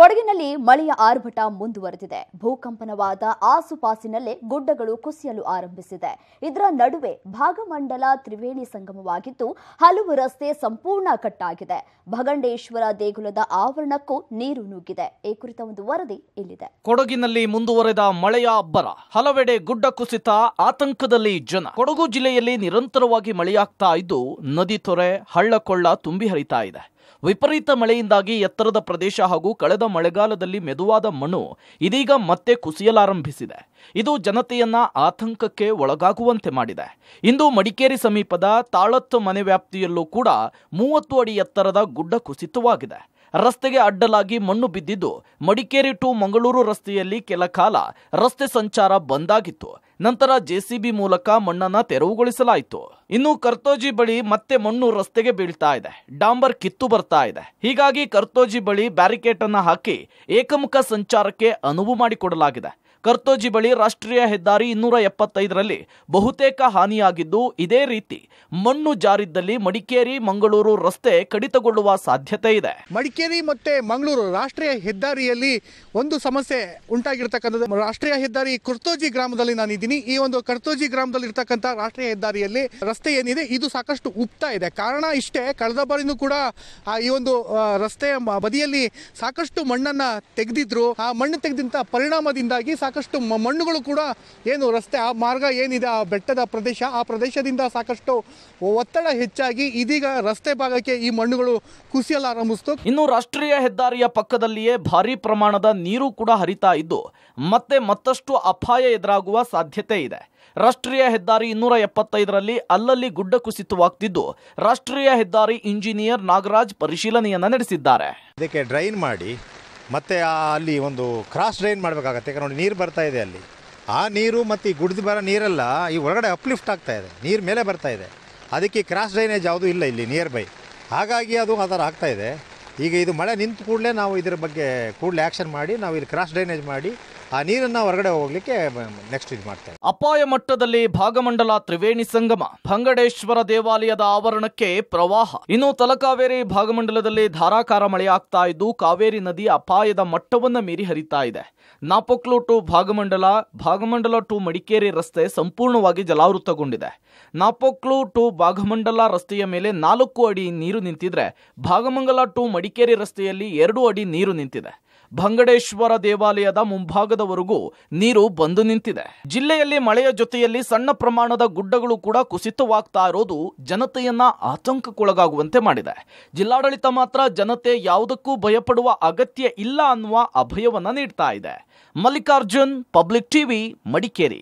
ಕೊಡಗಿನಲ್ಲಿ ಮಳೆಯ ಆರ್ಭಟ ಮುಂದುವರೆದಿದೆ ಭೂಕಂಪನವಾದ ಆಸುಪಾಸಿನಲ್ಲೇ ಗುಡ್ಡಗಳು ಕುಸಿಯಲು ಆರಂಭಿಸಿದೆ ಇದರ ನಡುವೆ ಭಾಗಮಂಡಲ ತ್ರಿವೇಣಿ ಸಂಗಮವಾಗಿದ್ದು ಹಲವು ರಸ್ತೆ ಸಂಪೂರ್ಣ ಕಟ್ಟಾಗಿದೆ ಭಗಂಡೇಶ್ವರ ದೇಗುಲದ ಆವರಣಕ್ಕೂ ನೀರು ನುಗ್ಗಿದೆ ಈ ಕುರಿತ ಒಂದು ವರದಿ ಇಲ್ಲಿದೆ ಕೊಡಗಿನಲ್ಲಿ ಮುಂದುವರೆದ ಮಳೆಯ ಅಬ್ಬರ ಹಲವೆಡೆ ಗುಡ್ಡ ಕುಸಿತ ಆತಂಕದಲ್ಲಿ ಜನ ಕೊಡಗು ಜಿಲ್ಲೆಯಲ್ಲಿ ನಿರಂತರವಾಗಿ ಮಳೆಯಾಗ್ತಾ ಇದ್ದು ನದಿ ತೊರೆ ಹಳ್ಳಕೊಳ್ಳ ತುಂಬಿ ಹರಿತಾ ಇದೆ ವಿಪರೀತ ಮಳೆಯಿಂದಾಗಿ ಎತ್ತರದ ಪ್ರದೇಶ ಹಾಗೂ ಕಳೆದ ಮಳೆಗಾಲದಲ್ಲಿ ಮೆದುವಾದ ಮಣ್ಣು ಇದೀಗ ಮತ್ತೆ ಕುಸಿಯಲಾರಂಭಿಸಿದೆ ಇದು ಜನತೆಯನ್ನ ಆತಂಕಕ್ಕೆ ಒಳಗಾಗುವಂತೆ ಮಾಡಿದೆ ಇಂದು ಮಡಿಕೇರಿ ಸಮೀಪದ ತಾಳತ್ತು ಮನೆ ವ್ಯಾಪ್ತಿಯಲ್ಲೂ ಕೂಡ ಮೂವತ್ತು ಅಡಿ ಎತ್ತರದ ಗುಡ್ಡ ಕುಸಿತವಾಗಿದೆ ರಸ್ತೆಗೆ ಅಡ್ಡಲಾಗಿ ಮಣ್ಣು ಬಿದ್ದಿದ್ದು ಮಡಿಕೇರಿ ಟು ಮಂಗಳೂರು ರಸ್ತೆಯಲ್ಲಿ ಕೆಲ ಕಾಲ ರಸ್ತೆ ಸಂಚಾರ ಬಂದಾಗಿತ್ತು ನಂತರ ಜೆಸಿಬಿ ಮೂಲಕ ಮಣ್ಣನ್ನು ತೆರವುಗೊಳಿಸಲಾಯಿತು ಇನ್ನು ಕರ್ತೋಜಿ ಬಳಿ ಮತ್ತೆ ಮಣ್ಣು ರಸ್ತೆಗೆ ಬೀಳ್ತಾ ಇದೆ ಡಾಂಬರ್ ಕಿತ್ತು ಬರ್ತಾ ಇದೆ ಹೀಗಾಗಿ ಕರ್ತೋಜಿ ಬಳಿ ಬ್ಯಾರಿಕೇಡ್ ಅನ್ನು ಹಾಕಿ ಏಕಮುಖ ಸಂಚಾರಕ್ಕೆ ಅನುವು ಮಾಡಿಕೊಡಲಾಗಿದೆ ಕರ್ತೋಜಿ ಬಳಿ ರಾಷ್ಟ್ರೀಯ ಹೆದ್ದಾರಿ ಇನ್ನೂರ ಎಪ್ಪತ್ತೈದರಲ್ಲಿ ಬಹುತೇಕ ಹಾನಿಯಾಗಿದ್ದು ಇದೇ ರೀತಿ ಮಣ್ಣು ಜಾರಿದ್ದಲ್ಲಿ ಮಡಿಕೇರಿ ಮಂಗಳೂರು ರಸ್ತೆ ಕಡಿತಗೊಳ್ಳುವ ಸಾಧ್ಯತೆ ಇದೆ ಮಡಿಕೇರಿ ಮತ್ತೆ ಮಂಗಳೂರು ರಾಷ್ಟ್ರೀಯ ಹೆದ್ದಾರಿಯಲ್ಲಿ ಒಂದು ಸಮಸ್ಯೆ ಉಂಟಾಗಿರ್ತಕ್ಕಂಥದ್ದು ರಾಷ್ಟ್ರೀಯ ಹೆದ್ದಾರಿ ಕರ್ತೋಜಿ ಗ್ರಾಮದಲ್ಲಿ ನಾನಿದ್ದೀನಿ ಈ ಒಂದು ಕರ್ತೋಜಿ ಗ್ರಾಮದಲ್ಲಿ ಇರ್ತಕ್ಕಂಥ ರಾಷ್ಟ್ರೀಯ ಹೆದ್ದಾರಿಯಲ್ಲಿ ರಸ್ತೆ ಏನಿದೆ ಇದು ಸಾಕಷ್ಟು ಉಪ್ತಾ ಇದೆ ಕಾರಣ ಇಷ್ಟೇ ಕಳೆದ ಬಾರಿನೂ ಕೂಡ ಈ ಒಂದು ರಸ್ತೆಯ ಬದಿಯಲ್ಲಿ ಸಾಕಷ್ಟು ಮಣ್ಣನ್ನು ತೆಗೆದಿದ್ರು ಆ ಮಣ್ಣು ತೆಗೆದಂತ ಪರಿಣಾಮದಿಂದಾಗಿ ಸಾಕಷ್ಟು ಸಾಕಷ್ಟು ಮಣ್ಣುಗಳು ಕೂಡ ಏನು ರಸ್ತೆ ಆ ಮಾರ್ಗ ಏನಿದೆ ಆ ಬೆಟ್ಟದ ಪ್ರದೇಶ ಆ ಪ್ರದೇಶದಿಂದ ಸಾಕಷ್ಟು ಒತ್ತಡ ಹೆಚ್ಚಾಗಿ ಇದೀಗ ರಸ್ತೆ ಭಾಗಕ್ಕೆ ಈ ಮಣ್ಣುಗಳು ಕುಸಿಯಲು ಕುಸಿಯಲಾರಂಭಿಸ್ತು ಇನ್ನು ರಾಷ್ಟ್ರೀಯ ಹೆದ್ದಾರಿಯ ಪಕ್ಕದಲ್ಲಿಯೇ ಭಾರಿ ಪ್ರಮಾಣದ ನೀರು ಕೂಡ ಹರಿತಾ ಇದ್ದು ಮತ್ತೆ ಮತ್ತಷ್ಟು ಅಪಾಯ ಎದುರಾಗುವ ಸಾಧ್ಯತೆ ಇದೆ ರಾಷ್ಟ್ರೀಯ ಹೆದ್ದಾರಿ ಇನ್ನೂರ ಎಪ್ಪತ್ತೈದರಲ್ಲಿ ಅಲ್ಲಲ್ಲಿ ಗುಡ್ಡ ಕುಸಿತವಾಗ್ತಿದ್ದು ರಾಷ್ಟ್ರೀಯ ಹೆದ್ದಾರಿ ಇಂಜಿನಿಯರ್ ನಾಗರಾಜ್ ಪರಿಶೀಲನೆಯನ್ನ ನಡೆಸಿದ್ದಾರೆ ಇದಕ್ಕೆ ಡ್ರೈನ್ ಮಾಡಿ ಮತ್ತು ಅಲ್ಲಿ ಒಂದು ಕ್ರಾಸ್ ಡ್ರೈನ್ ಮಾಡಬೇಕಾಗತ್ತೆ ಯಾಕೆ ನೋಡಿ ನೀರು ಬರ್ತಾ ಇದೆ ಅಲ್ಲಿ ಆ ನೀರು ಮತ್ತು ಈ ಗುಡ್ದು ಬರೋ ನೀರೆಲ್ಲ ಈ ಒಳಗಡೆ ಅಪ್ಲಿಫ್ಟ್ ಆಗ್ತಾ ಇದೆ ನೀರು ಮೇಲೆ ಬರ್ತಾ ಇದೆ ಅದಕ್ಕೆ ಕ್ರಾಸ್ ಡ್ರೈನೇಜ್ ಯಾವುದೂ ಇಲ್ಲ ಇಲ್ಲಿ ನಿಯರ್ ಬೈ ಹಾಗಾಗಿ ಅದು ಆ ಥರ ಆಗ್ತಾಯಿದೆ ಈಗ ಇದು ಮಳೆ ನಿಂತು ಕೂಡಲೇ ನಾವು ಇದರ ಬಗ್ಗೆ ಕೂಡಲೇ ಆ್ಯಕ್ಷನ್ ಮಾಡಿ ನಾವು ಇಲ್ಲಿ ಕ್ರಾಸ್ ಡ್ರೈನೇಜ್ ಮಾಡಿ ಆ ನೀರನ್ನು ಹೊರಗಡೆ ಹೋಗ್ಲಿಕ್ಕೆ ನೆಕ್ಸ್ಟ್ ಇದು ಮಾಡ್ತಾರೆ ಅಪಾಯ ಮಟ್ಟದಲ್ಲಿ ಭಾಗಮಂಡಲ ತ್ರಿವೇಣಿ ಸಂಗಮ ಭಂಗಡೇಶ್ವರ ದೇವಾಲಯದ ಆವರಣಕ್ಕೆ ಪ್ರವಾಹ ಇನ್ನು ತಲಕಾವೇರಿ ಭಾಗಮಂಡಲದಲ್ಲಿ ಧಾರಾಕಾರ ಮಳೆ ಆಗ್ತಾ ಇದ್ದು ಕಾವೇರಿ ನದಿ ಅಪಾಯದ ಮಟ್ಟವನ್ನು ಮೀರಿ ಹರಿತಾ ಇದೆ ನಾಪೋಕ್ಲು ಟು ಭಾಗಮಂಡಲ ಭಾಗಮಂಡಲ ಟು ಮಡಿಕೇರಿ ರಸ್ತೆ ಸಂಪೂರ್ಣವಾಗಿ ಜಲಾವೃತಗೊಂಡಿದೆ ನಾಪೊಕ್ಲು ಟು ಭಾಗಮಂಡಲ ರಸ್ತೆಯ ಮೇಲೆ ನಾಲ್ಕು ಅಡಿ ನೀರು ನಿಂತಿದ್ರೆ ಭಾಗಮಂಗಲ ಟು ಮಡಿಕೇರಿ ರಸ್ತೆಯಲ್ಲಿ ಎರಡು ಅಡಿ ನೀರು ನಿಂತಿದೆ ಭಂಗಡೇಶ್ವರ ದೇವಾಲಯದ ಮುಂಭಾಗದವರೆಗೂ ನೀರು ಬಂದು ನಿಂತಿದೆ ಜಿಲ್ಲೆಯಲ್ಲಿ ಮಳೆಯ ಜೊತೆಯಲ್ಲಿ ಸಣ್ಣ ಪ್ರಮಾಣದ ಗುಡ್ಡಗಳು ಕೂಡ ಕುಸಿತವಾಗ್ತಾ ಇರೋದು ಜನತೆಯನ್ನ ಆತಂಕಕ್ಕೊಳಗಾಗುವಂತೆ ಮಾಡಿದೆ ಜಿಲ್ಲಾಡಳಿತ ಮಾತ್ರ ಜನತೆ ಯಾವುದಕ್ಕೂ ಭಯಪಡುವ ಅಗತ್ಯ ಇಲ್ಲ ಅನ್ನುವ ಅಭಯವನ್ನ ನೀಡ್ತಾ ಇದೆ ಮಲ್ಲಿಕಾರ್ಜುನ್ ಪಬ್ಲಿಕ್ ಟಿವಿ ಮಡಿಕೇರಿ